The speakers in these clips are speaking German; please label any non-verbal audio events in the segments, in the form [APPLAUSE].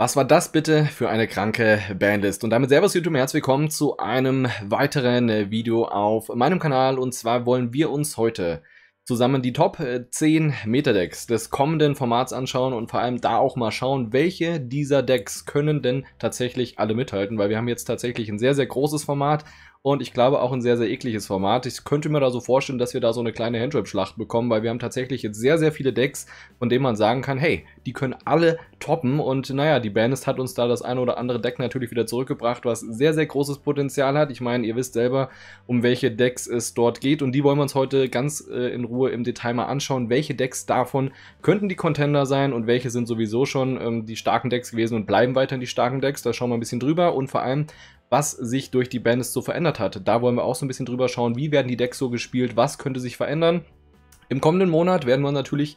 Was war das bitte für eine kranke Bandlist? Und damit Servus YouTube und herzlich willkommen zu einem weiteren Video auf meinem Kanal. Und zwar wollen wir uns heute zusammen die Top 10 äh, Metadecks des kommenden Formats anschauen und vor allem da auch mal schauen, welche dieser Decks können denn tatsächlich alle mithalten, weil wir haben jetzt tatsächlich ein sehr, sehr großes Format und ich glaube auch ein sehr, sehr ekliges Format. Ich könnte mir da so vorstellen, dass wir da so eine kleine handrap schlacht bekommen, weil wir haben tatsächlich jetzt sehr, sehr viele Decks, von denen man sagen kann, hey, die können alle toppen. Und naja, die Banist hat uns da das eine oder andere Deck natürlich wieder zurückgebracht, was sehr, sehr großes Potenzial hat. Ich meine, ihr wisst selber, um welche Decks es dort geht. Und die wollen wir uns heute ganz äh, in Ruhe im Detail mal anschauen. Welche Decks davon könnten die Contender sein und welche sind sowieso schon ähm, die starken Decks gewesen und bleiben weiterhin die starken Decks. Da schauen wir ein bisschen drüber. Und vor allem, was sich durch die Bands so verändert hat. Da wollen wir auch so ein bisschen drüber schauen, wie werden die Decks so gespielt, was könnte sich verändern. Im kommenden Monat werden wir natürlich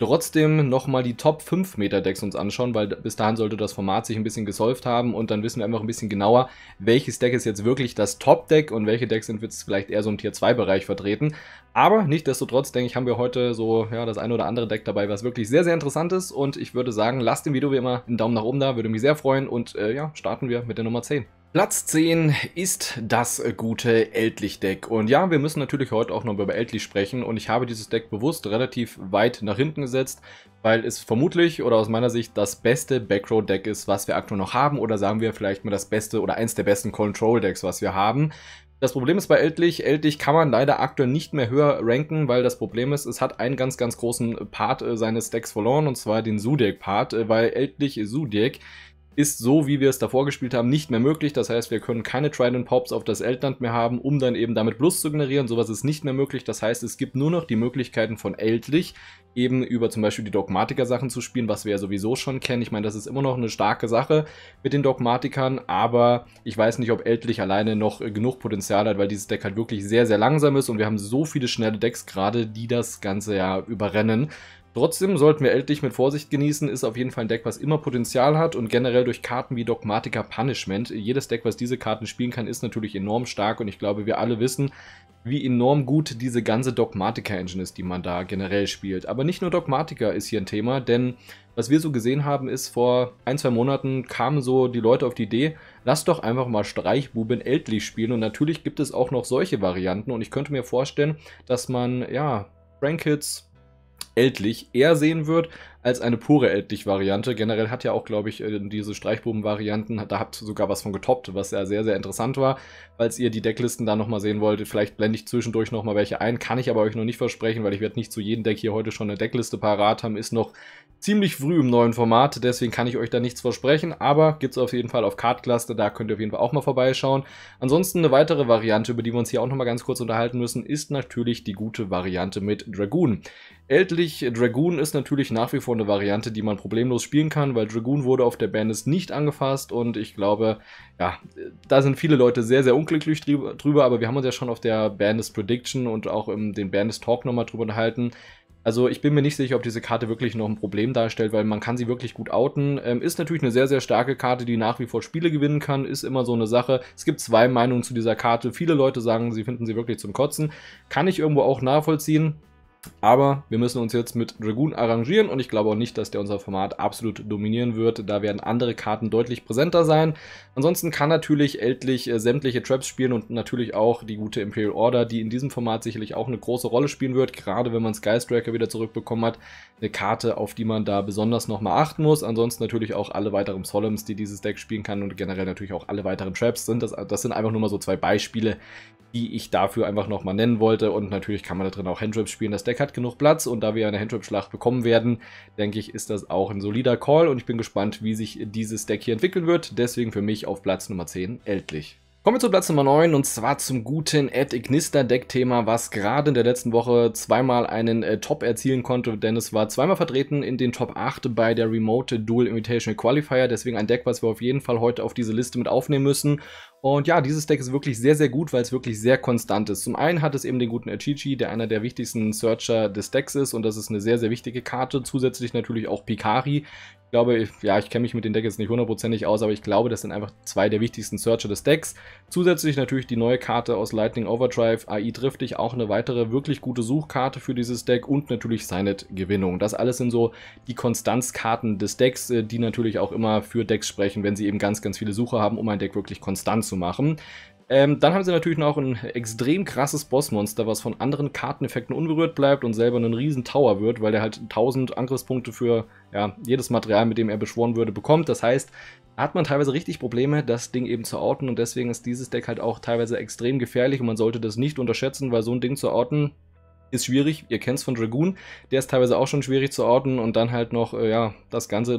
trotzdem nochmal die Top 5 Meter Decks uns anschauen, weil bis dahin sollte das Format sich ein bisschen gesolved haben und dann wissen wir einfach ein bisschen genauer, welches Deck ist jetzt wirklich das Top Deck und welche Decks sind jetzt vielleicht eher so im Tier 2 Bereich vertreten. Aber nichtsdestotrotz, denke ich, haben wir heute so ja, das ein oder andere Deck dabei, was wirklich sehr, sehr interessant ist und ich würde sagen, lasst dem Video wie immer einen Daumen nach oben da, würde mich sehr freuen und äh, ja, starten wir mit der Nummer 10. Platz 10 ist das gute Eltlich-Deck. Und ja, wir müssen natürlich heute auch noch über Eltlich sprechen. Und ich habe dieses Deck bewusst relativ weit nach hinten gesetzt, weil es vermutlich oder aus meiner Sicht das beste Backrow-Deck ist, was wir aktuell noch haben. Oder sagen wir vielleicht mal das beste oder eins der besten Control-Decks, was wir haben. Das Problem ist bei Eltlich, Eltlich kann man leider aktuell nicht mehr höher ranken, weil das Problem ist, es hat einen ganz, ganz großen Part äh, seines Decks verloren, und zwar den Sudek-Part, äh, weil Eltlich Sudek ist so, wie wir es davor gespielt haben, nicht mehr möglich. Das heißt, wir können keine Trident Pops auf das Eltland mehr haben, um dann eben damit Plus zu generieren. Sowas ist nicht mehr möglich. Das heißt, es gibt nur noch die Möglichkeiten von Eltlich, eben über zum Beispiel die Dogmatiker-Sachen zu spielen, was wir ja sowieso schon kennen. Ich meine, das ist immer noch eine starke Sache mit den Dogmatikern, aber ich weiß nicht, ob Eltlich alleine noch genug Potenzial hat, weil dieses Deck halt wirklich sehr, sehr langsam ist und wir haben so viele schnelle Decks gerade, die das Ganze ja überrennen. Trotzdem sollten wir Eldlich mit Vorsicht genießen, ist auf jeden Fall ein Deck, was immer Potenzial hat und generell durch Karten wie Dogmatica Punishment, jedes Deck, was diese Karten spielen kann, ist natürlich enorm stark und ich glaube, wir alle wissen, wie enorm gut diese ganze Dogmatica-Engine ist, die man da generell spielt. Aber nicht nur Dogmatica ist hier ein Thema, denn was wir so gesehen haben, ist vor ein, zwei Monaten kamen so die Leute auf die Idee, lass doch einfach mal Streichbuben Eldlich spielen und natürlich gibt es auch noch solche Varianten und ich könnte mir vorstellen, dass man, ja, Brankets, endlich er sehen wird, als eine pure Elbdich-Variante. Generell hat ja auch, glaube ich, äh, diese Streichbuben-Varianten, da habt ihr sogar was von getoppt, was ja sehr, sehr interessant war. Falls ihr die Decklisten da nochmal sehen wollt, vielleicht blende ich zwischendurch nochmal welche ein. Kann ich aber euch noch nicht versprechen, weil ich werde nicht zu jedem Deck hier heute schon eine Deckliste parat haben. Ist noch ziemlich früh im neuen Format, deswegen kann ich euch da nichts versprechen. Aber gibt es auf jeden Fall auf Cardcluster, da könnt ihr auf jeden Fall auch mal vorbeischauen. Ansonsten eine weitere Variante, über die wir uns hier auch nochmal ganz kurz unterhalten müssen, ist natürlich die gute Variante mit Dragoon. Eltlich Dragoon ist natürlich nach wie vor Fall eine Variante, die man problemlos spielen kann, weil Dragoon wurde auf der Bandist nicht angefasst und ich glaube, ja, da sind viele Leute sehr, sehr unglücklich drüber, aber wir haben uns ja schon auf der Bandist Prediction und auch im den Bandis Talk nochmal drüber unterhalten. Also ich bin mir nicht sicher, ob diese Karte wirklich noch ein Problem darstellt, weil man kann sie wirklich gut outen. Ähm, ist natürlich eine sehr, sehr starke Karte, die nach wie vor Spiele gewinnen kann, ist immer so eine Sache. Es gibt zwei Meinungen zu dieser Karte. Viele Leute sagen, sie finden sie wirklich zum Kotzen. Kann ich irgendwo auch nachvollziehen. Aber wir müssen uns jetzt mit Dragoon arrangieren und ich glaube auch nicht, dass der unser Format absolut dominieren wird. Da werden andere Karten deutlich präsenter sein. Ansonsten kann natürlich Eldlich äh, sämtliche Traps spielen und natürlich auch die gute Imperial Order, die in diesem Format sicherlich auch eine große Rolle spielen wird, gerade wenn man Sky wieder zurückbekommen hat. Eine Karte, auf die man da besonders nochmal achten muss. Ansonsten natürlich auch alle weiteren Solemns, die dieses Deck spielen kann und generell natürlich auch alle weiteren Traps sind. Das, das sind einfach nur mal so zwei Beispiele, die ich dafür einfach nochmal nennen wollte. Und natürlich kann man da drin auch Handtraps spielen. Das Deck hat genug Platz und da wir eine Handtrap-Schlacht bekommen werden, denke ich, ist das auch ein solider Call und ich bin gespannt, wie sich dieses Deck hier entwickeln wird. Deswegen für mich auf Platz Nummer 10 endlich. Kommen wir zu Platz Nummer 9 und zwar zum guten Ed Ignister Deckthema, was gerade in der letzten Woche zweimal einen äh, Top erzielen konnte, denn es war zweimal vertreten in den Top 8 bei der Remote Dual Invitational Qualifier, deswegen ein Deck, was wir auf jeden Fall heute auf diese Liste mit aufnehmen müssen und ja, dieses Deck ist wirklich sehr, sehr gut, weil es wirklich sehr konstant ist. Zum einen hat es eben den guten Achichi, der einer der wichtigsten Searcher des Decks ist und das ist eine sehr, sehr wichtige Karte. Zusätzlich natürlich auch Pikari. Ich glaube, ja, ich kenne mich mit dem Deck jetzt nicht hundertprozentig aus, aber ich glaube, das sind einfach zwei der wichtigsten Searcher des Decks. Zusätzlich natürlich die neue Karte aus Lightning Overdrive, AI Driftig, auch eine weitere wirklich gute Suchkarte für dieses Deck und natürlich Signet-Gewinnung. Das alles sind so die Konstanzkarten des Decks, äh, die natürlich auch immer für Decks sprechen, wenn sie eben ganz, ganz viele Suche haben, um ein Deck wirklich konstant zu zu machen. Ähm, dann haben sie natürlich noch ein extrem krasses Bossmonster, was von anderen Karteneffekten unberührt bleibt und selber einen riesen Tower wird, weil er halt 1000 Angriffspunkte für ja, jedes Material, mit dem er beschworen würde, bekommt. Das heißt, hat man teilweise richtig Probleme, das Ding eben zu outen und deswegen ist dieses Deck halt auch teilweise extrem gefährlich und man sollte das nicht unterschätzen, weil so ein Ding zu outen, ist schwierig. Ihr kennt es von Dragoon. Der ist teilweise auch schon schwierig zu orten und dann halt noch, äh, ja, das Ganze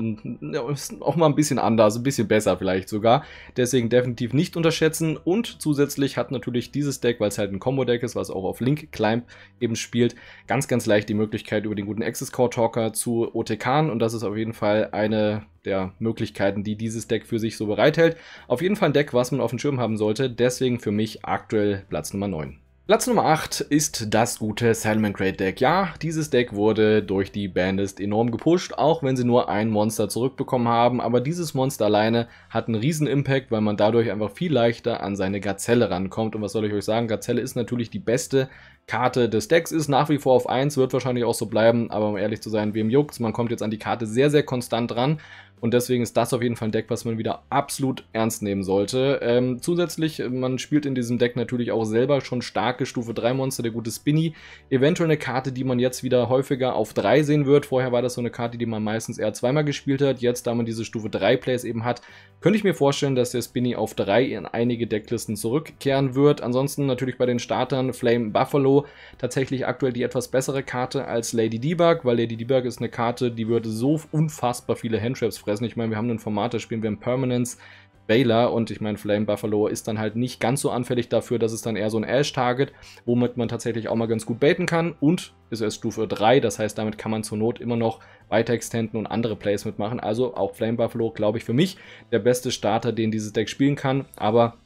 ist auch mal ein bisschen anders, ein bisschen besser vielleicht sogar. Deswegen definitiv nicht unterschätzen und zusätzlich hat natürlich dieses Deck, weil es halt ein Combo-Deck ist, was auch auf Link Climb eben spielt, ganz, ganz leicht die Möglichkeit, über den guten Access Core Talker zu OTKen und das ist auf jeden Fall eine der Möglichkeiten, die dieses Deck für sich so bereithält. Auf jeden Fall ein Deck, was man auf dem Schirm haben sollte, deswegen für mich aktuell Platz Nummer 9. Platz Nummer 8 ist das gute Salmon Crate Deck. Ja, dieses Deck wurde durch die Bandist enorm gepusht, auch wenn sie nur ein Monster zurückbekommen haben, aber dieses Monster alleine hat einen riesen Impact, weil man dadurch einfach viel leichter an seine Gazelle rankommt. Und was soll ich euch sagen, Gazelle ist natürlich die beste Karte des Decks, ist nach wie vor auf 1, wird wahrscheinlich auch so bleiben, aber um ehrlich zu sein, wem juckt's, man kommt jetzt an die Karte sehr, sehr konstant ran und deswegen ist das auf jeden Fall ein Deck, was man wieder absolut ernst nehmen sollte. Ähm, zusätzlich, äh, man spielt in diesem Deck natürlich auch selber schon starke Stufe 3 Monster, der gute Spinny. Eventuell eine Karte, die man jetzt wieder häufiger auf 3 sehen wird. Vorher war das so eine Karte, die man meistens eher zweimal gespielt hat. Jetzt, da man diese Stufe 3 Plays eben hat, könnte ich mir vorstellen, dass der Spinny auf 3 in einige Decklisten zurückkehren wird. Ansonsten natürlich bei den Startern Flame Buffalo tatsächlich aktuell die etwas bessere Karte als Lady Debug, weil Lady Debug ist eine Karte, die würde so unfassbar viele Handtraps fressen weiß nicht, ich meine, wir haben ein Format, da spielen wir im Permanence Baylor und ich meine, Flame Buffalo ist dann halt nicht ganz so anfällig dafür, dass es dann eher so ein Ash-Target, womit man tatsächlich auch mal ganz gut baiten kann und ist erst Stufe 3, das heißt, damit kann man zur Not immer noch weiter extenden und andere Plays mitmachen. Also auch Flame Buffalo, glaube ich, für mich der beste Starter, den dieses Deck spielen kann, aber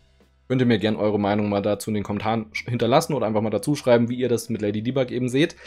Könnt ihr mir gerne eure Meinung mal dazu in den Kommentaren hinterlassen oder einfach mal dazu schreiben, wie ihr das mit Lady Debug eben seht.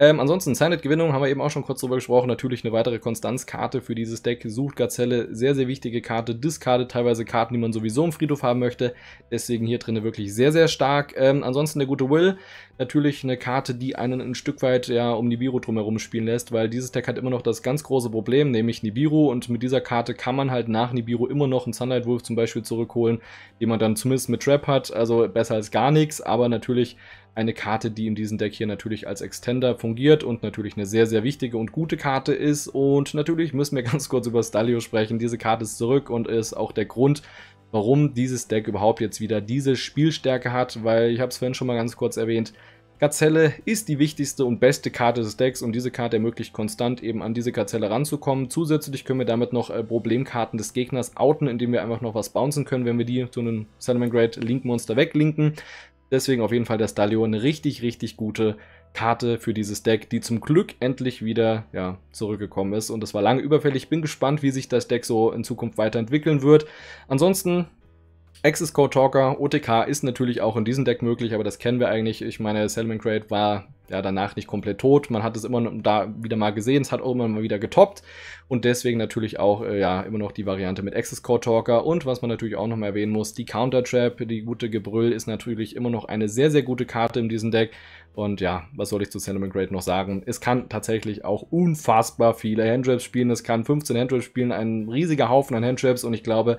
Ähm, ansonsten, Signet-Gewinnung haben wir eben auch schon kurz drüber gesprochen. Natürlich eine weitere Konstanzkarte für dieses Deck. Sucht Gazelle, sehr, sehr wichtige Karte. Discardet teilweise Karten, die man sowieso im Friedhof haben möchte. Deswegen hier drin wirklich sehr, sehr stark. Ähm, ansonsten der gute Will. Natürlich eine Karte, die einen ein Stück weit ja um Nibiru drumherum spielen lässt, weil dieses Deck hat immer noch das ganz große Problem, nämlich Nibiru. Und mit dieser Karte kann man halt nach Nibiru immer noch einen Sunlight Wolf zum Beispiel zurückholen, den man dann zumindest mit Trap hat, also besser als gar nichts, aber natürlich eine Karte, die in diesem Deck hier natürlich als Extender fungiert und natürlich eine sehr, sehr wichtige und gute Karte ist. Und natürlich müssen wir [LAUGHS] ganz kurz über Stalio sprechen. Diese Karte ist zurück und ist auch der Grund, warum dieses Deck überhaupt jetzt wieder diese Spielstärke hat, weil ich habe es vorhin schon mal ganz kurz erwähnt, Gazelle ist die wichtigste und beste Karte des Decks und diese Karte ermöglicht konstant eben an diese Gazelle ranzukommen. Zusätzlich können wir damit noch äh, Problemkarten des Gegners outen, indem wir einfach noch was bouncen können, wenn wir die zu einem Salaman Great Link Monster weglinken. Deswegen auf jeden Fall der Stalio eine richtig, richtig gute Karte für dieses Deck, die zum Glück endlich wieder ja, zurückgekommen ist. Und das war lange überfällig. Bin gespannt, wie sich das Deck so in Zukunft weiterentwickeln wird. Ansonsten Access Code Talker, OTK ist natürlich auch in diesem Deck möglich, aber das kennen wir eigentlich. Ich meine, Salmon Crate war ja danach nicht komplett tot. Man hat es immer da wieder mal gesehen, es hat auch immer mal wieder getoppt und deswegen natürlich auch äh, ja immer noch die Variante mit Access Code Talker und was man natürlich auch noch mal erwähnen muss, die Counter Trap, die gute Gebrüll ist natürlich immer noch eine sehr sehr gute Karte in diesem Deck und ja, was soll ich zu Cinnamon Grade noch sagen? Es kann tatsächlich auch unfassbar viele Handtraps spielen, es kann 15 Handtraps spielen, ein riesiger Haufen an Handtraps und ich glaube,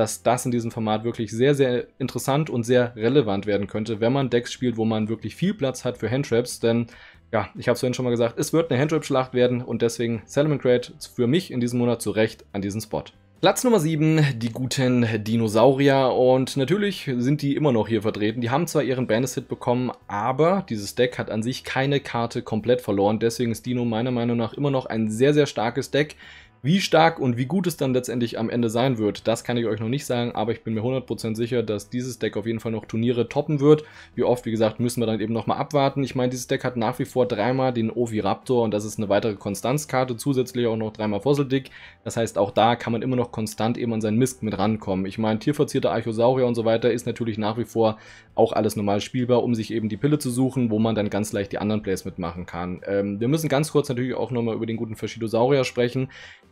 dass das in diesem Format wirklich sehr, sehr interessant und sehr relevant werden könnte, wenn man Decks spielt, wo man wirklich viel Platz hat für Handtraps, denn ja, ich habe es vorhin schon mal gesagt, es wird eine Handtrap-Schlacht werden und deswegen Salomon Crate für mich in diesem Monat zu Recht an diesen Spot. Platz Nummer 7, die guten Dinosaurier und natürlich sind die immer noch hier vertreten. Die haben zwar ihren Bandit-Hit bekommen, aber dieses Deck hat an sich keine Karte komplett verloren. Deswegen ist Dino meiner Meinung nach immer noch ein sehr, sehr starkes Deck. Wie stark und wie gut es dann letztendlich am Ende sein wird, das kann ich euch noch nicht sagen, aber ich bin mir 100% sicher, dass dieses Deck auf jeden Fall noch Turniere toppen wird. Wie oft, wie gesagt, müssen wir dann eben nochmal abwarten. Ich meine, dieses Deck hat nach wie vor dreimal den Oviraptor und das ist eine weitere Konstanzkarte, zusätzlich auch noch dreimal Fosseldick. Das heißt, auch da kann man immer noch konstant eben an seinen Mist mit rankommen. Ich meine, tierverzierte Archosaurier und so weiter ist natürlich nach wie vor auch alles normal spielbar, um sich eben die Pille zu suchen, wo man dann ganz leicht die anderen Plays mitmachen kann. Ähm, wir müssen ganz kurz natürlich auch nochmal über den guten Faschidosaurier sprechen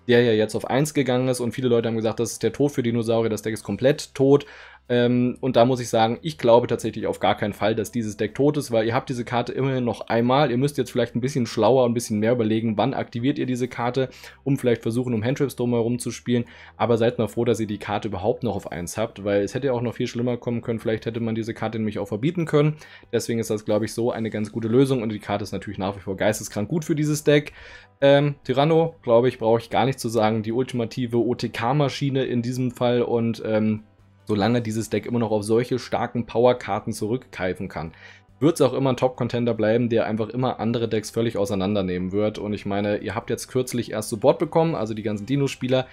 der ja jetzt auf 1 gegangen ist und viele Leute haben gesagt, das ist der Tod für Dinosaurier, das Deck ist komplett tot. Ähm, und da muss ich sagen, ich glaube tatsächlich auf gar keinen Fall, dass dieses Deck tot ist, weil ihr habt diese Karte immerhin noch einmal. Ihr müsst jetzt vielleicht ein bisschen schlauer und ein bisschen mehr überlegen, wann aktiviert ihr diese Karte, um vielleicht versuchen, um Handtrips drumherum zu spielen. Aber seid mal froh, dass ihr die Karte überhaupt noch auf 1 habt, weil es hätte ja auch noch viel schlimmer kommen können. Vielleicht hätte man diese Karte nämlich auch verbieten können. Deswegen ist das, glaube ich, so eine ganz gute Lösung. Und die Karte ist natürlich nach wie vor geisteskrank gut für dieses Deck. Ähm, Tyranno, glaube ich, brauche ich gar nicht zu sagen. Die ultimative OTK-Maschine in diesem Fall und ähm, solange dieses Deck immer noch auf solche starken Powerkarten zurückgreifen kann, wird es auch immer ein Top-Contender bleiben, der einfach immer andere Decks völlig auseinandernehmen wird. Und ich meine, ihr habt jetzt kürzlich erst Support bekommen, also die ganzen Dino-Spieler,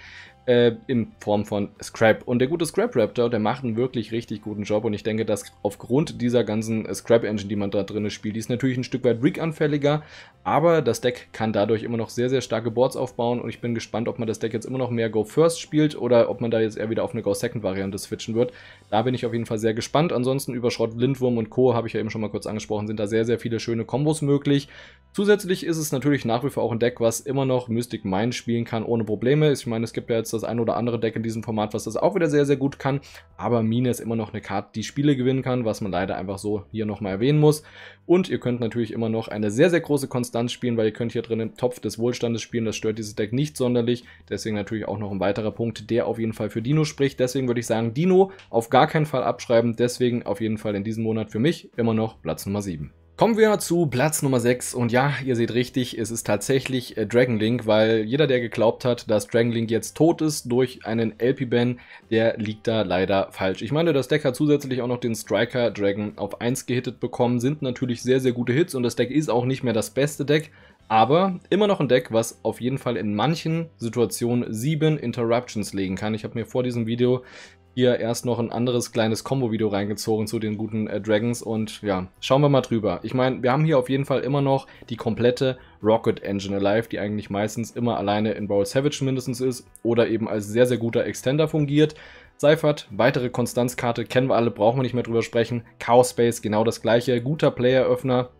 äh, in Form von Scrap. Und der gute Scrap Raptor, der macht einen wirklich richtig guten Job. Und ich denke, dass aufgrund dieser ganzen Scrap Engine, die man da drin spielt, die ist natürlich ein Stück weit Rig-anfälliger, aber das Deck kann dadurch immer noch sehr, sehr starke Boards aufbauen und ich bin gespannt, ob man das Deck jetzt immer noch mehr Go First spielt oder ob man da jetzt eher wieder auf eine Go Second Variante switchen wird. Da bin ich auf jeden Fall sehr gespannt. Ansonsten über Schrott, Lindwurm und Co. habe ich ja eben schon mal kurz angesprochen, sind da sehr, sehr viele schöne Kombos möglich. Zusätzlich ist es natürlich nach wie vor auch ein Deck, was immer noch Mystic Mine spielen kann ohne Probleme. Ich meine, es gibt ja jetzt das ein oder andere Deck in diesem Format, was das auch wieder sehr, sehr gut kann. Aber Mine ist immer noch eine Karte, die Spiele gewinnen kann, was man leider einfach so hier nochmal erwähnen muss. Und ihr könnt natürlich immer noch eine sehr, sehr große Konstanz Substanz spielen, weil ihr könnt hier drin im Topf des Wohlstandes spielen. Das stört dieses Deck nicht sonderlich. Deswegen natürlich auch noch ein weiterer Punkt, der auf jeden Fall für Dino spricht. Deswegen würde ich sagen, Dino auf gar keinen Fall abschreiben. Deswegen auf jeden Fall in diesem Monat für mich immer noch Platz Nummer 7. Kommen wir zu Platz Nummer 6 und ja, ihr seht richtig, es ist tatsächlich äh, Dragonlink, weil jeder, der geglaubt hat, dass Dragonlink jetzt tot ist durch einen LP-Ban, der liegt da leider falsch. Ich meine, das Deck hat zusätzlich auch noch den Striker Dragon auf 1 gehittet bekommen, sind natürlich sehr, sehr gute Hits und das Deck ist auch nicht mehr das beste Deck, aber immer noch ein Deck, was auf jeden Fall in manchen Situationen 7 Interruptions legen kann. Ich habe mir vor diesem Video hier erst noch ein anderes kleines Combo-Video reingezogen zu den guten äh, Dragons und ja, schauen wir mal drüber. Ich meine, wir haben hier auf jeden Fall immer noch die komplette Rocket Engine Alive, die eigentlich meistens immer alleine in Boris Savage mindestens ist oder eben als sehr, sehr guter Extender fungiert. Seifert, weitere Konstanzkarte, kennen wir alle, brauchen wir nicht mehr drüber sprechen. Chaos Space, genau das gleiche, guter Playeröffner,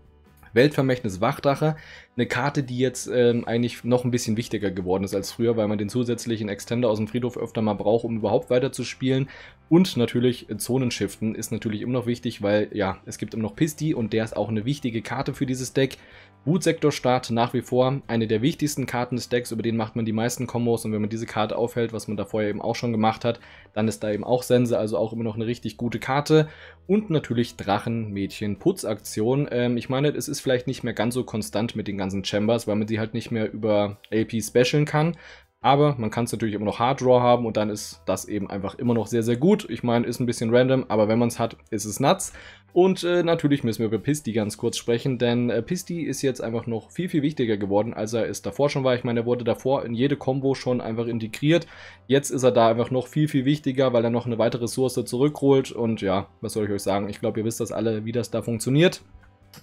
Weltvermächtnis Wachdrache eine Karte, die jetzt ähm, eigentlich noch ein bisschen wichtiger geworden ist als früher, weil man den zusätzlichen Extender aus dem Friedhof öfter mal braucht, um überhaupt weiter zu spielen. Und natürlich äh, Zonenschiften ist natürlich immer noch wichtig, weil ja, es gibt immer noch Pisti und der ist auch eine wichtige Karte für dieses Deck. Bootsektor-Start nach wie vor eine der wichtigsten Karten des Decks, über den macht man die meisten Kombos und wenn man diese Karte aufhält, was man da vorher eben auch schon gemacht hat, dann ist da eben auch Sense, also auch immer noch eine richtig gute Karte. Und natürlich Drachenmädchen-Putzaktion. Ähm, ich meine, es ist vielleicht nicht mehr ganz so konstant mit den ganzen ganzen Chambers, weil man die halt nicht mehr über AP specialen kann. Aber man kann es natürlich immer noch Hard Draw haben und dann ist das eben einfach immer noch sehr, sehr gut. Ich meine, ist ein bisschen random, aber wenn man es hat, ist es nuts. Und äh, natürlich müssen wir über Pisty ganz kurz sprechen, denn äh, Pisti ist jetzt einfach noch viel, viel wichtiger geworden, als er es davor schon war. Ich meine, er wurde davor in jede Combo schon einfach integriert. Jetzt ist er da einfach noch viel, viel wichtiger, weil er noch eine weitere Ressource zurückholt. Und ja, was soll ich euch sagen? Ich glaube, ihr wisst das alle, wie das da funktioniert.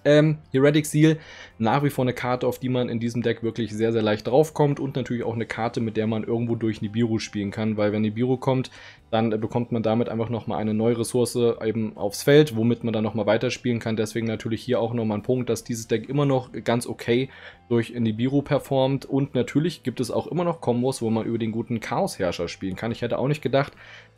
Ähm, Heretic Seal, nach wie vor eine Karte, auf die man in diesem Deck wirklich sehr, sehr leicht draufkommt und natürlich auch eine Karte, mit der man irgendwo durch Nibiru spielen kann, weil wenn Nibiru kommt, dann bekommt man damit einfach nochmal eine neue Ressource eben aufs Feld, womit man dann nochmal weiterspielen kann. Deswegen natürlich hier auch nochmal ein Punkt, dass dieses Deck immer noch ganz okay durch Nibiru performt und natürlich gibt es auch immer noch Kombos, wo man über den guten Chaos-Herrscher spielen kann. Ich hätte auch nicht gedacht,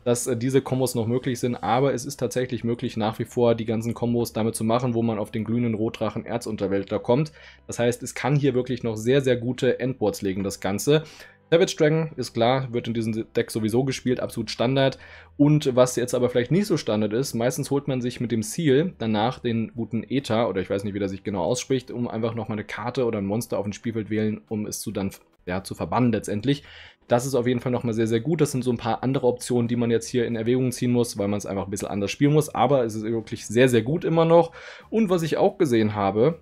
dass äh, diese Kombos noch möglich sind, aber es ist tatsächlich möglich, nach wie vor die ganzen Kombos damit zu machen, wo man auf den grünen Rotdrachen Erzunterwälder kommt. Das heißt, es kann hier wirklich noch sehr, sehr gute Endboards legen, das Ganze. Savage Dragon ist klar, wird in diesem Deck sowieso gespielt, absolut Standard. Und was jetzt aber vielleicht nicht so Standard ist, meistens holt man sich mit dem Seal danach den guten Eta, oder ich weiß nicht, wie der sich genau ausspricht, um einfach nochmal eine Karte oder ein Monster auf dem Spielfeld wählen, um es zu dann ja, zu verbannen letztendlich. Das ist auf jeden Fall nochmal sehr, sehr gut. Das sind so ein paar andere Optionen, die man jetzt hier in Erwägung ziehen muss, weil man es einfach ein bisschen anders spielen muss. Aber es ist wirklich sehr, sehr gut immer noch. Und was ich auch gesehen habe,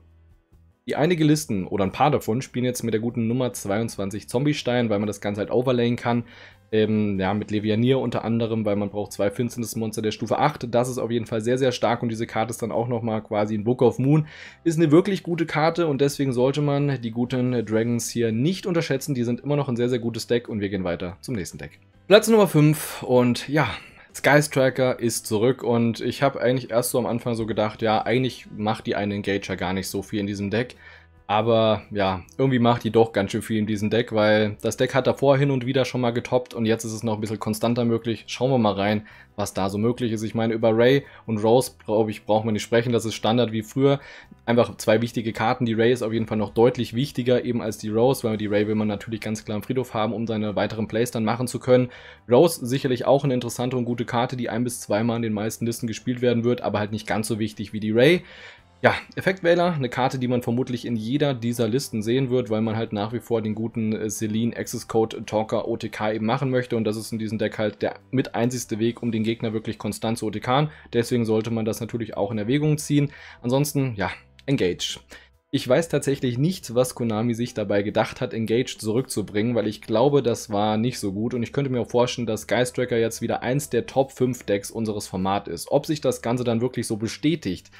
die einige Listen oder ein paar davon spielen jetzt mit der guten Nummer 22 Zombie-Stein, weil man das Ganze halt overlayen kann. Ähm, ja, mit Levianir unter anderem, weil man braucht zwei Finsternis-Monster der Stufe 8. Das ist auf jeden Fall sehr, sehr stark und diese Karte ist dann auch nochmal quasi ein Book of Moon. Ist eine wirklich gute Karte und deswegen sollte man die guten Dragons hier nicht unterschätzen. Die sind immer noch ein sehr, sehr gutes Deck und wir gehen weiter zum nächsten Deck. Platz Nummer 5 und ja, Skystriker ist zurück und ich habe eigentlich erst so am Anfang so gedacht, ja, eigentlich macht die einen Engager gar nicht so viel in diesem Deck. Aber ja, irgendwie macht die doch ganz schön viel in diesem Deck, weil das Deck hat davor hin und wieder schon mal getoppt und jetzt ist es noch ein bisschen konstanter möglich. Schauen wir mal rein, was da so möglich ist. Ich meine, über Ray und Rose, glaube ich, brauchen wir nicht sprechen. Das ist Standard wie früher. Einfach zwei wichtige Karten. Die Ray ist auf jeden Fall noch deutlich wichtiger eben als die Rose, weil die Ray will man natürlich ganz klar im Friedhof haben, um seine weiteren Plays dann machen zu können. Rose sicherlich auch eine interessante und gute Karte, die ein bis zweimal in den meisten Listen gespielt werden wird, aber halt nicht ganz so wichtig wie die Ray. Ja, Effektwähler, eine Karte, die man vermutlich in jeder dieser Listen sehen wird, weil man halt nach wie vor den guten Celine, äh, Access Code, Talker, OTK eben machen möchte und das ist in diesem Deck halt der mit einzigste Weg, um den Gegner wirklich konstant zu OTKen. Deswegen sollte man das natürlich auch in Erwägung ziehen. Ansonsten, ja, Engage. Ich weiß tatsächlich nicht, was Konami sich dabei gedacht hat, Engage zurückzubringen, weil ich glaube, das war nicht so gut und ich könnte mir auch vorstellen, dass Geist Tracker jetzt wieder eins der Top 5 Decks unseres Formats ist. Ob sich das Ganze dann wirklich so bestätigt,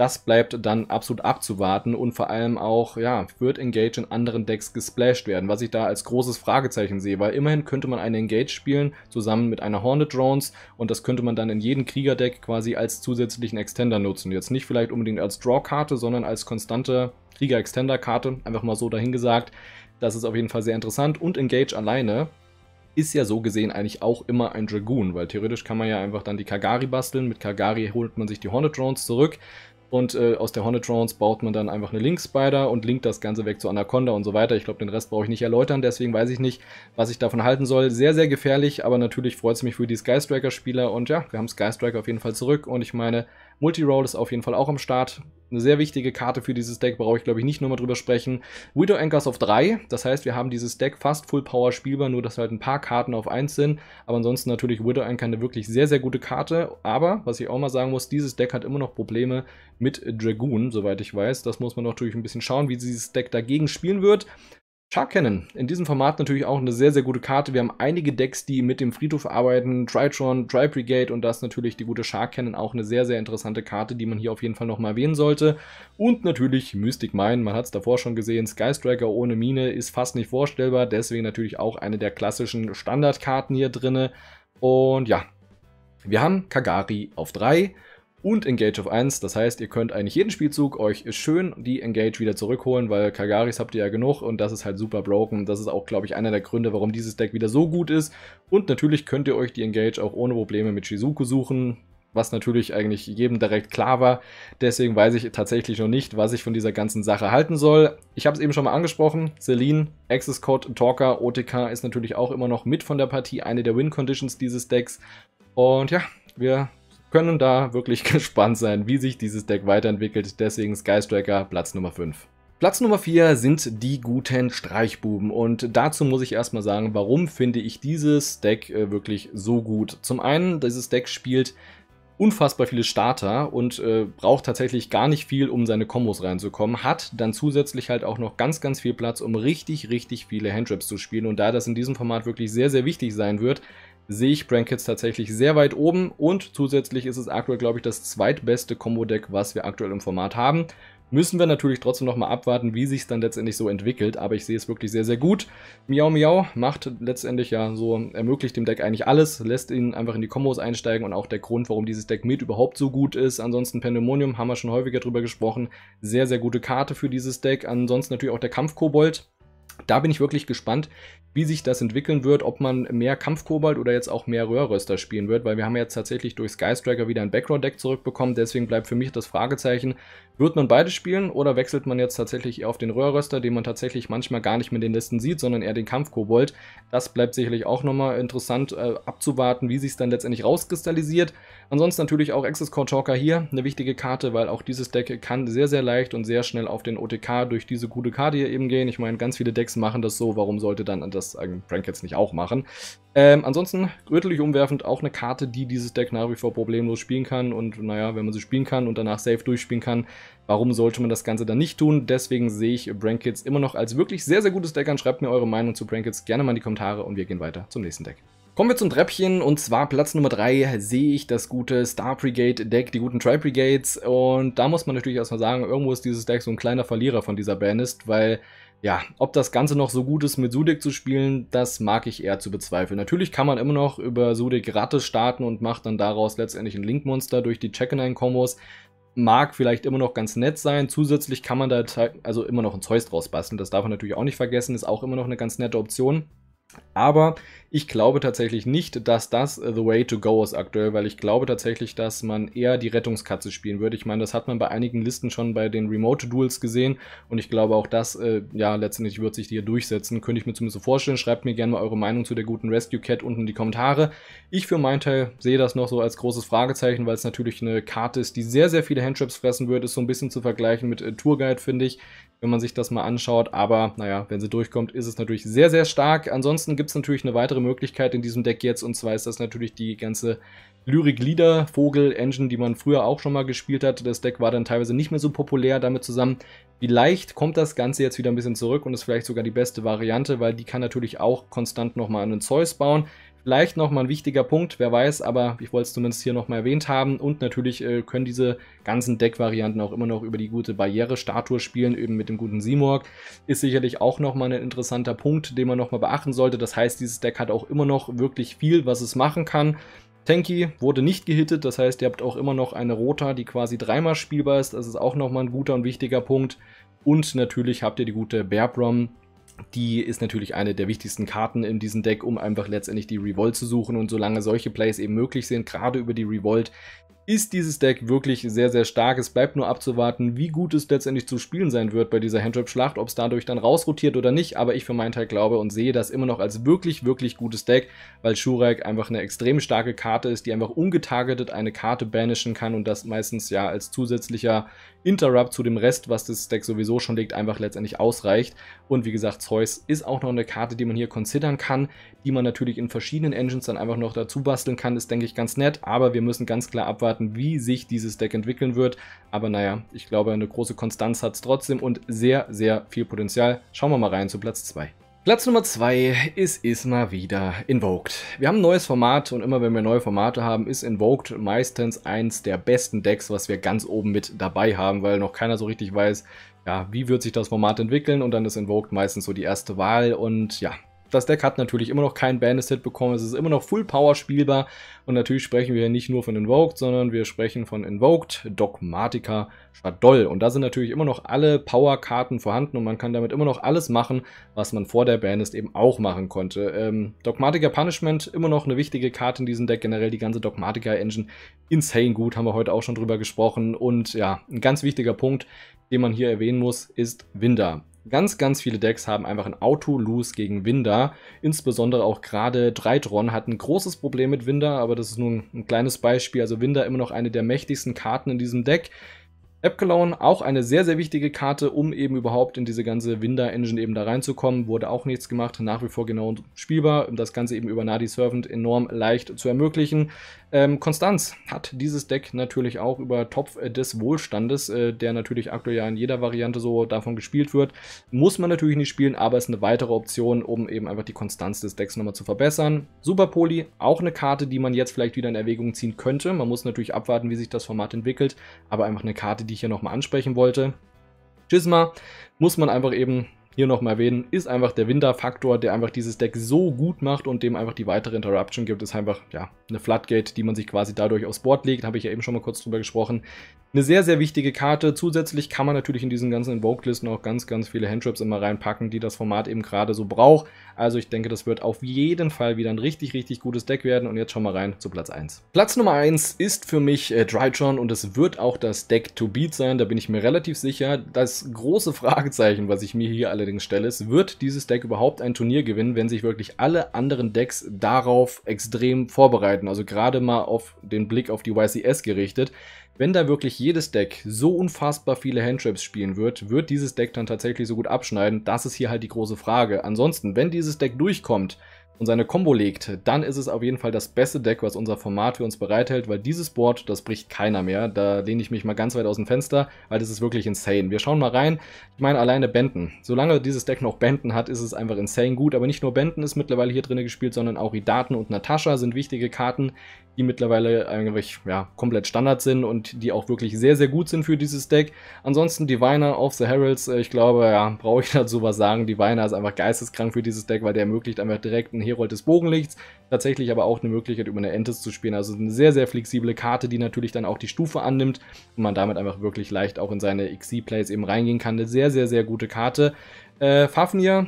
das bleibt dann absolut abzuwarten und vor allem auch, ja, wird Engage in anderen Decks gesplashed werden, was ich da als großes Fragezeichen sehe, weil immerhin könnte man eine Engage spielen, zusammen mit einer Horned Drones und das könnte man dann in jedem Kriegerdeck quasi als zusätzlichen Extender nutzen. Jetzt nicht vielleicht unbedingt als Draw-Karte, sondern als konstante Krieger-Extender-Karte, einfach mal so dahingesagt. Das ist auf jeden Fall sehr interessant und Engage alleine ist ja so gesehen eigentlich auch immer ein Dragoon, weil theoretisch kann man ja einfach dann die Kagari basteln. Mit Kagari holt man sich die Horned Drones zurück und äh, aus der Hornet Rounds baut man dann einfach eine Link Spider und linkt das Ganze weg zu Anaconda und so weiter. Ich glaube, den Rest brauche ich nicht erläutern, deswegen weiß ich nicht, was ich davon halten soll. Sehr, sehr gefährlich, aber natürlich freut es mich für die Sky Striker Spieler und ja, wir haben Sky Striker auf jeden Fall zurück und ich meine, Multiroll ist auf jeden Fall auch am Start. Eine sehr wichtige Karte für dieses Deck, brauche ich glaube ich nicht nochmal drüber sprechen. Widow Anchors auf 3, das heißt wir haben dieses Deck fast Full Power spielbar, nur dass halt ein paar Karten auf 1 sind. Aber ansonsten natürlich Widow Anchor eine wirklich sehr, sehr gute Karte. Aber, was ich auch mal sagen muss, dieses Deck hat immer noch Probleme mit Dragoon, soweit ich weiß. Das muss man natürlich ein bisschen schauen, wie dieses Deck dagegen spielen wird. Shark Cannon. In diesem Format natürlich auch eine sehr, sehr gute Karte. Wir haben einige Decks, die mit dem Friedhof arbeiten. Tritron, Tri Brigade und das natürlich die gute Shark Cannon. Auch eine sehr, sehr interessante Karte, die man hier auf jeden Fall nochmal erwähnen sollte. Und natürlich Mystic Mine. Man hat es davor schon gesehen. Sky Striker ohne Mine ist fast nicht vorstellbar. Deswegen natürlich auch eine der klassischen Standardkarten hier drinne. Und ja, wir haben Kagari auf 3 und Engage auf 1. Das heißt, ihr könnt eigentlich jeden Spielzug euch schön die Engage wieder zurückholen, weil Kagaris habt ihr ja genug und das ist halt super broken. Das ist auch, glaube ich, einer der Gründe, warum dieses Deck wieder so gut ist. Und natürlich könnt ihr euch die Engage auch ohne Probleme mit Shizuku suchen was natürlich eigentlich jedem direkt klar war. Deswegen weiß ich tatsächlich noch nicht, was ich von dieser ganzen Sache halten soll. Ich habe es eben schon mal angesprochen, Celine, Access Code, Talker, OTK ist natürlich auch immer noch mit von der Partie, eine der Win-Conditions dieses Decks. Und ja, wir können da wirklich [LAUGHS] gespannt sein, wie sich dieses Deck weiterentwickelt. Deswegen Skystriker Platz Nummer 5. Platz Nummer 4 sind die guten Streichbuben und dazu muss ich erstmal sagen, warum finde ich dieses Deck äh, wirklich so gut. Zum einen, dieses Deck spielt unfassbar viele Starter und äh, braucht tatsächlich gar nicht viel, um seine Kombos reinzukommen. Hat dann zusätzlich halt auch noch ganz, ganz viel Platz, um richtig, richtig viele Handtraps zu spielen. Und da das in diesem Format wirklich sehr, sehr wichtig sein wird, sehe ich Brankets tatsächlich sehr weit oben und zusätzlich ist es aktuell, glaube ich, das zweitbeste Combo-Deck, was wir aktuell im Format haben. Müssen wir natürlich trotzdem nochmal abwarten, wie sich es dann letztendlich so entwickelt, aber ich sehe es wirklich sehr, sehr gut. Miau Miau macht letztendlich ja so, ermöglicht dem Deck eigentlich alles, lässt ihn einfach in die Kombos einsteigen und auch der Grund, warum dieses Deck mit überhaupt so gut ist. Ansonsten Pandemonium, haben wir schon häufiger drüber gesprochen, sehr, sehr gute Karte für dieses Deck. Ansonsten natürlich auch der Kampfkobold, da bin ich wirklich gespannt, wie sich das entwickeln wird, ob man mehr Kampfkobalt oder jetzt auch mehr Röhrröster spielen wird, weil wir haben jetzt tatsächlich durch Skystriker wieder ein background deck zurückbekommen, deswegen bleibt für mich das Fragezeichen, wird man beide spielen oder wechselt man jetzt tatsächlich eher auf den Röhrröster, den man tatsächlich manchmal gar nicht mit den Listen sieht, sondern eher den Kampfkobold? Das bleibt sicherlich auch nochmal interessant äh, abzuwarten, wie sich es dann letztendlich rauskristallisiert. Ansonsten natürlich auch Access Core Chalker hier, eine wichtige Karte, weil auch dieses Deck kann sehr, sehr leicht und sehr schnell auf den OTK durch diese gute Karte hier eben gehen. Ich meine, ganz viele Decks machen das so, warum sollte dann das Prank ähm, jetzt nicht auch machen? Ähm, ansonsten gürtelig umwerfend auch eine Karte, die dieses Deck nach wie vor problemlos spielen kann und naja, wenn man sie spielen kann und danach safe durchspielen kann, Warum sollte man das Ganze dann nicht tun? Deswegen sehe ich Brainkids immer noch als wirklich sehr, sehr gutes Deck an. Schreibt mir eure Meinung zu Brainkids gerne mal in die Kommentare und wir gehen weiter zum nächsten Deck. Kommen wir zum Treppchen und zwar Platz Nummer 3 sehe ich das gute Star Brigade Deck, die guten Tri Brigades und da muss man natürlich erstmal sagen, irgendwo ist dieses Deck so ein kleiner Verlierer von dieser Banist, weil ja, ob das Ganze noch so gut ist mit Sudek zu spielen, das mag ich eher zu bezweifeln. Natürlich kann man immer noch über Sudek Ratte starten und macht dann daraus letztendlich ein Link-Monster durch die Check-In-Kombos, mag vielleicht immer noch ganz nett sein. Zusätzlich kann man da halt, also immer noch ein Zeus draus basteln. Das darf man natürlich auch nicht vergessen. Ist auch immer noch eine ganz nette Option. Aber ich glaube tatsächlich nicht, dass das the way to go ist aktuell, weil ich glaube tatsächlich, dass man eher die Rettungskatze spielen würde. Ich meine, das hat man bei einigen Listen schon bei den Remote-Duels gesehen und ich glaube auch dass äh, ja, letztendlich wird sich hier durchsetzen. Könnte ich mir zumindest so vorstellen. Schreibt mir gerne mal eure Meinung zu der guten Rescue Cat unten in die Kommentare. Ich für meinen Teil sehe das noch so als großes Fragezeichen, weil es natürlich eine Karte ist, die sehr, sehr viele Handtraps fressen wird. Ist so ein bisschen zu vergleichen mit äh, Tourguide, finde ich wenn man sich das mal anschaut. Aber naja, wenn sie durchkommt, ist es natürlich sehr, sehr stark. Ansonsten gibt es natürlich eine weitere Möglichkeit in diesem Deck jetzt und zwar ist das natürlich die ganze Lyric lieder Vogel-Engine, die man früher auch schon mal gespielt hat. Das Deck war dann teilweise nicht mehr so populär damit zusammen. Vielleicht kommt das Ganze jetzt wieder ein bisschen zurück und ist vielleicht sogar die beste Variante, weil die kann natürlich auch konstant nochmal einen Zeus bauen. Vielleicht nochmal ein wichtiger Punkt, wer weiß, aber ich wollte es zumindest hier nochmal erwähnt haben. Und natürlich äh, können diese ganzen Deckvarianten auch immer noch über die gute Barriere-Statue spielen, eben mit dem guten Simorg. Ist sicherlich auch nochmal ein interessanter Punkt, den man nochmal beachten sollte. Das heißt, dieses Deck hat auch immer noch wirklich viel, was es machen kann. Tanky wurde nicht gehittet, das heißt, ihr habt auch immer noch eine Rota, die quasi dreimal spielbar ist. Das ist auch nochmal ein guter und wichtiger Punkt. Und natürlich habt ihr die gute Bearbrom, die ist natürlich eine der wichtigsten Karten in diesem Deck, um einfach letztendlich die Revolt zu suchen. Und solange solche Plays eben möglich sind, gerade über die Revolt, ist dieses Deck wirklich sehr, sehr stark. Es bleibt nur abzuwarten, wie gut es letztendlich zu spielen sein wird bei dieser handjob schlacht ob es dadurch dann rausrotiert oder nicht. Aber ich für meinen Teil glaube und sehe das immer noch als wirklich, wirklich gutes Deck, weil Shurek einfach eine extrem starke Karte ist, die einfach ungetargetet eine Karte banishen kann und das meistens ja als zusätzlicher Interrupt zu dem Rest, was das Deck sowieso schon legt, einfach letztendlich ausreicht. Und wie gesagt, Zeus ist auch noch eine Karte, die man hier considern kann, die man natürlich in verschiedenen Engines dann einfach noch dazu basteln kann, ist denke ich ganz nett, aber wir müssen ganz klar abwarten, wie sich dieses Deck entwickeln wird. Aber naja, ich glaube, eine große Konstanz hat es trotzdem und sehr, sehr viel Potenzial. Schauen wir mal rein zu Platz 2. Platz Nummer 2 ist immer wieder Invoked. Wir haben ein neues Format und immer wenn wir neue Formate haben, ist Invoked meistens eins der besten Decks, was wir ganz oben mit dabei haben, weil noch keiner so richtig weiß, ja, wie wird sich das Format entwickeln und dann ist Invoked meistens so die erste Wahl und ja, das Deck hat natürlich immer noch keinen Bandit-Hit bekommen, es ist immer noch Full Power spielbar und natürlich sprechen wir nicht nur von Invoked, sondern wir sprechen von Invoked, Dogmatica, Shadoll und da sind natürlich immer noch alle Power-Karten vorhanden und man kann damit immer noch alles machen, was man vor der Bandit eben auch machen konnte. Ähm, Dogmatica Punishment, immer noch eine wichtige Karte in diesem Deck, generell die ganze Dogmatica-Engine, insane gut, haben wir heute auch schon drüber gesprochen und ja, ein ganz wichtiger Punkt, den man hier erwähnen muss, ist Winder. Ganz, ganz viele Decks haben einfach ein Auto-Lose gegen Winder. Insbesondere auch gerade Dreidron hat ein großes Problem mit Winder, aber das ist nur ein, ein kleines Beispiel. Also Winder immer noch eine der mächtigsten Karten in diesem Deck. Epcalon, auch eine sehr, sehr wichtige Karte, um eben überhaupt in diese ganze Winder-Engine eben da reinzukommen. Wurde auch nichts gemacht, nach wie vor genau spielbar, um das Ganze eben über Nadi Servant enorm leicht zu ermöglichen. Ähm, Konstanz hat dieses Deck natürlich auch über Topf äh, des Wohlstandes, äh, der natürlich aktuell ja in jeder Variante so davon gespielt wird. Muss man natürlich nicht spielen, aber ist eine weitere Option, um eben einfach die Konstanz des Decks nochmal zu verbessern. Super Poli, auch eine Karte, die man jetzt vielleicht wieder in Erwägung ziehen könnte. Man muss natürlich abwarten, wie sich das Format entwickelt, aber einfach eine Karte, die ich hier nochmal ansprechen wollte. Schisma muss man einfach eben hier nochmal erwähnen, ist einfach der Winter-Faktor, der einfach dieses Deck so gut macht und dem einfach die weitere Interruption gibt, ist einfach, ja, eine Floodgate, die man sich quasi dadurch aufs Board legt, habe ich ja eben schon mal kurz drüber gesprochen. Eine sehr, sehr wichtige Karte. Zusätzlich kann man natürlich in diesen ganzen Invoked-Listen auch ganz, ganz viele Handtraps immer reinpacken, die das Format eben gerade so braucht. Also ich denke, das wird auf jeden Fall wieder ein richtig, richtig gutes Deck werden. Und jetzt schauen wir rein zu Platz 1. Platz Nummer 1 ist für mich äh, Drytron und es wird auch das Deck to beat sein. Da bin ich mir relativ sicher. Das große [LAUGHS] Fragezeichen, was ich mir hier alle allerdings stelle, ist, wird dieses Deck überhaupt ein Turnier gewinnen, wenn sich wirklich alle anderen Decks darauf extrem vorbereiten? Also gerade mal auf den Blick auf die YCS gerichtet. Wenn da wirklich jedes Deck so unfassbar viele Handtraps spielen wird, wird dieses Deck dann tatsächlich so gut abschneiden? Das ist hier halt die große Frage. Ansonsten, wenn dieses Deck durchkommt, und seine Combo legt, dann ist es auf jeden Fall das beste Deck, was unser Format für uns bereithält, weil dieses Board, das bricht keiner mehr. Da lehne ich mich mal ganz weit aus dem Fenster, weil das ist wirklich insane. Wir schauen mal rein. Ich meine, alleine Benden. Solange dieses Deck noch Benden hat, ist es einfach insane gut. Aber nicht nur Benden ist mittlerweile hier drin gespielt, sondern auch Idaten und Natascha sind wichtige Karten, die mittlerweile eigentlich ja, komplett Standard sind und die auch wirklich sehr, sehr gut sind für dieses Deck. Ansonsten Diviner of the Heralds, äh, ich glaube, ja, brauche ich dazu was sagen. Diviner ist einfach geisteskrank für dieses Deck, weil der ermöglicht einfach direkt einen Herold des Bogenlichts. Tatsächlich aber auch eine Möglichkeit, über eine Entes zu spielen. Also eine sehr, sehr flexible Karte, die natürlich dann auch die Stufe annimmt und man damit einfach wirklich leicht auch in seine XC-Plays eben reingehen kann. Eine sehr, sehr, sehr gute Karte. Äh, Fafnir,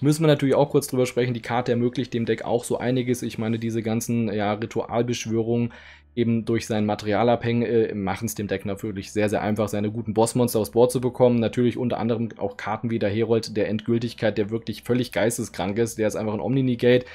Müssen wir natürlich auch kurz drüber sprechen. Die Karte ermöglicht dem Deck auch so einiges. Ich meine, diese ganzen ja, Ritualbeschwörungen eben durch sein Materialabhängen äh, machen es dem Deck natürlich sehr, sehr einfach, seine guten Bossmonster aufs Board zu bekommen. Natürlich unter anderem auch Karten wie der Herold der Endgültigkeit, der wirklich völlig geisteskrank ist. Der ist einfach ein Omni-Negate.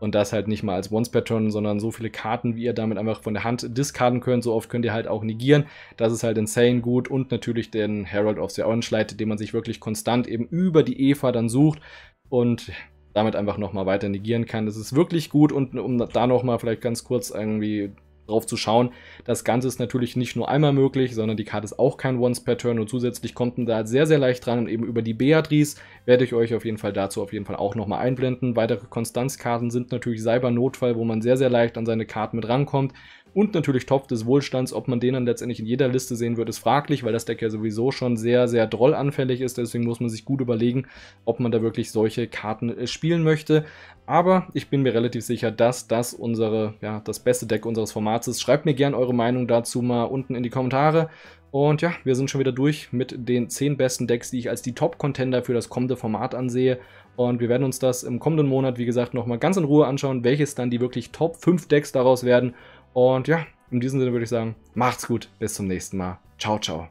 Und das halt nicht mal als once per Turn, sondern so viele Karten, wie ihr damit einfach von der Hand discarden könnt. So oft könnt ihr halt auch negieren. Das ist halt insane gut. Und natürlich den Herald of the Orange Light, den man sich wirklich konstant eben über die Eva dann sucht und damit einfach nochmal weiter negieren kann. Das ist wirklich gut und um da nochmal vielleicht ganz kurz irgendwie drauf zu schauen. Das Ganze ist natürlich nicht nur einmal möglich, sondern die Karte ist auch kein Once per Turn und zusätzlich kommt man da sehr, sehr leicht dran und eben über die Beatrice, werde ich euch auf jeden Fall dazu auf jeden Fall auch nochmal einblenden. Weitere Konstanzkarten sind natürlich Cyber-Notfall, wo man sehr, sehr leicht an seine Karten mit rankommt. Und natürlich Topf des Wohlstands, ob man den dann letztendlich in jeder Liste sehen wird, ist fraglich, weil das Deck ja sowieso schon sehr, sehr drollanfällig ist. Deswegen muss man sich gut überlegen, ob man da wirklich solche Karten äh, spielen möchte. Aber ich bin mir relativ sicher, dass das unsere, ja, das beste Deck unseres Formats ist. Schreibt mir gerne eure Meinung dazu mal unten in die Kommentare. Und ja, wir sind schon wieder durch mit den 10 besten Decks, die ich als die Top-Contender für das kommende Format ansehe. Und wir werden uns das im kommenden Monat, wie gesagt, nochmal ganz in Ruhe anschauen, welches dann die wirklich Top 5 Decks daraus werden. Und ja, in diesem Sinne würde ich sagen, macht's gut, bis zum nächsten Mal. Ciao, ciao.